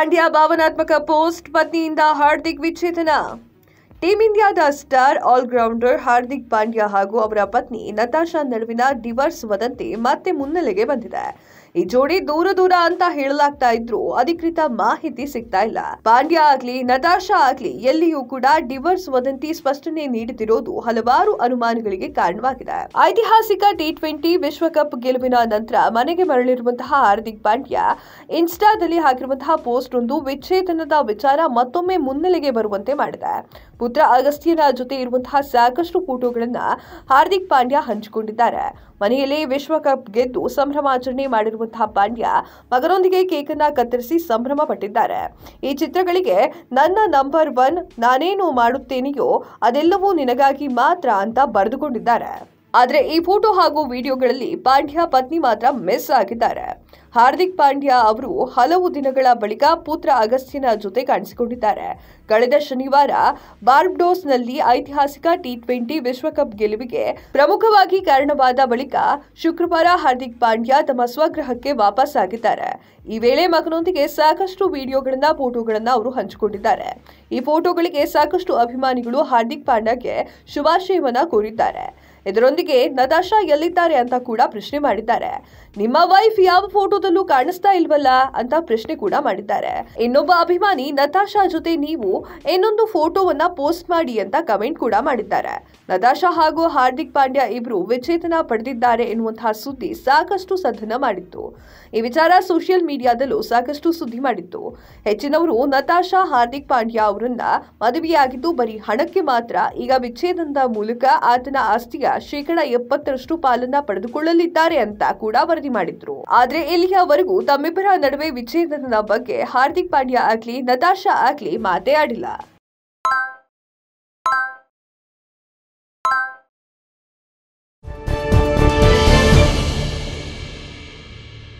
ಪಾಂಡ್ಯಾ ಭಾವನಾತ್ಮಕ ಪೋಸ್ಟ್ ಪತ್ನಿಇಂದ ಹಾರ್ದಿಕ ವಿಚಿತನ ಟೀಮ್ ಇಂಡಿಯಾ ದ ಸ್ಟಾರ್ 올グラウンಡರ್ ಹಾರ್ದಿಕ್ ಪಾಂಡ್ಯಾ ಹಾಗೂ ಅವರ ಪತ್ನಿ ನತಾಶಾ ನಡವಿನ ಡಿವೋರ್ಸ್ ವದಂತೆ ಮತ್ತೆ ಮುನ್ನೆಲೆಗೆ ಬಂದಿದೆ ಈ ಜೋಡಿ ದೂರ ದೂರ ಅಂತ ಹೇಳಲಾಗ್ತಾ ಇದ್ರು ಅಧಿಕೃತ ಮಾಹಿತಿ ಸಿಗ್ತಾ ಇಲ್ಲ ಪಾಂಡ್ಯ ಆಗ್ಲಿ ನತಾಶಾ ಆಗ್ಲಿ ಎಲ್ಲಿಯೂ ಕೂಡ ಡಿವರ್ಸ್ ವದಂತಿ ಸ್ಪಷ್ಟನೆ ನೀಡುತ್ತಿರೋದು ಹಲವಾರು ಅನುಮಾನಗಳಿಗೆ ಕಾರಣವಾಗಿದೆ ಐತಿಹಾಸಿಕ ಟಿ ಟ್ವೆಂಟಿ ವಿಶ್ವಕಪ್ ಗೆಲುವಿನ ನಂತರ ಮನೆಗೆ ಮರಳಿರುವಂತಹ ಹಾರ್ದಿಕ್ ಪಾಂಡ್ಯ ಇನ್ಸ್ಟಾದಲ್ಲಿ ಹಾಕಿರುವಂತಹ ಪೋಸ್ಟ್ ಒಂದು ವಿಚ್ಛೇದನದ ವಿಚಾರ ಮತ್ತೊಮ್ಮೆ ಮುನ್ನೆಲೆಗೆ ಬರುವಂತೆ ಮಾಡಿದೆ ಪುತ್ರ ಅಗಸ್ತ್ಯನ ಜೊತೆ ಇರುವಂತಹ ಸಾಕಷ್ಟು ಫೋಟೋಗಳನ್ನ ಹಾರ್ದಿಕ್ ಪಾಂಡ್ಯ ಹಂಚಿಕೊಂಡಿದ್ದಾರೆ ಮನೆಯಲ್ಲೇ ವಿಶ್ವಕಪ್ ಗೆದ್ದು ಸಂಭ್ರಮಾಚರಣೆ ಮಾಡಿರುವಂತಹ ಪಾಂಡ್ಯ ಮಗನೊಂದಿಗೆ ಕೇಕ್ ಅನ್ನ ಕತ್ತರಿಸಿ ಸಂಭ್ರಮ ಪಟ್ಟಿದ್ದಾರೆ ಈ ಚಿತ್ರಗಳಿಗೆ ನನ್ನ ನಂಬರ್ ಒನ್ ನಾನೇನು ಮಾಡುತ್ತೇನೆಯೋ ಅದೆಲ್ಲವೂ ನಿನಗಾಗಿ ಮಾತ್ರ ಅಂತ ಬರೆದುಕೊಂಡಿದ್ದಾರೆ ಆದರೆ ಈ ಫೋಟೋ ಹಾಗೂ ವಿಡಿಯೋಗಳಲ್ಲಿ ಪಾಂಡ್ಯ ಪತ್ನಿ ಮಾತ್ರ ಮಿಸ್ ಆಗಿದ್ದಾರೆ ಹಾರ್ದಿಕ್ ಪಾಂಡ್ಯ ಅವರು ಹಲವು ದಿನಗಳ ಬಳಿಕ ಪುತ್ರ ಅಗಸ್ತ್ಯನ ಜೊತೆ ಕಾಣಿಸಿಕೊಂಡಿದ್ದಾರೆ ಕಳೆದ ಶನಿವಾರ ಬಾರ್ಬ್ಡೋಸ್ನಲ್ಲಿ ಐತಿಹಾಸಿಕ ಟಿ ಟ್ವೆಂಟಿ ವಿಶ್ವಕಪ್ ಗೆಲುವಿಗೆ ಪ್ರಮುಖವಾಗಿ ಕಾರಣವಾದ ಬಳಿಕ ಶುಕ್ರವಾರ ಹಾರ್ದಿಕ್ ಪಾಂಡ್ಯ ತಮ್ಮ ಸ್ವಗೃಹಕ್ಕೆ ವಾಪಸ್ ಆಗಿದ್ದಾರೆ ಈ ವೇಳೆ ಮಗನೊಂದಿಗೆ ಸಾಕಷ್ಟು ವಿಡಿಯೋಗಳನ್ನ ಫೋಟೋಗಳನ್ನ ಅವರು ಹಂಚಿಕೊಂಡಿದ್ದಾರೆ ಈ ಫೋಟೋಗಳಿಗೆ ಸಾಕಷ್ಟು ಅಭಿಮಾನಿಗಳು ಹಾರ್ದಿಕ್ ಪಾಂಡ್ಯಗೆ ಶುಭಾಶಯವನ್ನ ಕೋರಿದ್ದಾರೆ ಇದರೊಂದಿಗೆ ನತಾಶಾ ಎಲ್ಲಿದ್ದಾರೆ ಅಂತ ಕೂಡ ಪ್ರಶ್ನೆ ಮಾಡಿದ್ದಾರೆ ನಿಮ್ಮ ವೈಫ್ ಯಾವ ಫೋಟೋದಲ್ಲೂ ಕಾಣಿಸ್ತಾ ಇಲ್ವಲ್ಲ ಅಂತ ಪ್ರಶ್ನೆ ಕೂಡ ಮಾಡಿದ್ದಾರೆ ಇನ್ನೊಬ್ಬ ಅಭಿಮಾನಿ ನತಾಶಾ ಜೊತೆ ನೀವು ಇನ್ನೊಂದು ಫೋಟೋವನ್ನ ಪೋಸ್ಟ್ ಮಾಡಿ ಅಂತ ಕಮೆಂಟ್ ಕೂಡ ಮಾಡಿದ್ದಾರೆ ನತಾಶಾ ಹಾಗೂ ಹಾರ್ದಿಕ್ ಪಾಂಡ್ಯ ಇಬ್ರು ವಿಚೇತನ ಪಡೆದಿದ್ದಾರೆ ಎನ್ನುವಂತಹ ಸುದ್ದಿ ಸಾಕಷ್ಟು ಸದನ ಮಾಡಿತ್ತು ಈ ವಿಚಾರ ಸೋಷಿಯಲ್ ಮೀಡಿಯಾದಲ್ಲೂ ಸಾಕಷ್ಟು ಸುದ್ದಿ ಮಾಡಿತ್ತು ಹೆಚ್ಚಿನವರು ನತಾಶಾ ಹಾರ್ದಿಕ್ ಪಾಂಡ್ಯ ಅವರನ್ನ ಮದುವೆಯಾಗಿದ್ದು ಬರೀ ಹಣಕ್ಕೆ ಮಾತ್ರ ಈಗ ವಿಚ್ಛೇದನದ ಮೂಲಕ ಆತನ ಆಸ್ತಿಯ ಶೇಕಡಾ ಎಪ್ಪತ್ತರಷ್ಟು ಪಾಲನ್ನ ಪಡೆದುಕೊಳ್ಳಲಿದ್ದಾರೆ ಅಂತ ಕೂಡ ವರದಿ ಮಾಡಿದ್ರು ಆದ್ರೆ ಇಲ್ಲಿಯವರೆಗೂ ತಮ್ಮಿಬ್ಬರ ನಡುವೆ ವಿಚ್ಛೇದನದ ಬಗ್ಗೆ ಹಾರ್ದಿಕ್ ಪಾಂಡ್ಯ ಆಗ್ಲಿ ನತಾಶಾ ಆಗ್ಲಿ ಮಾತೇ ಆಡಿಲ್ಲ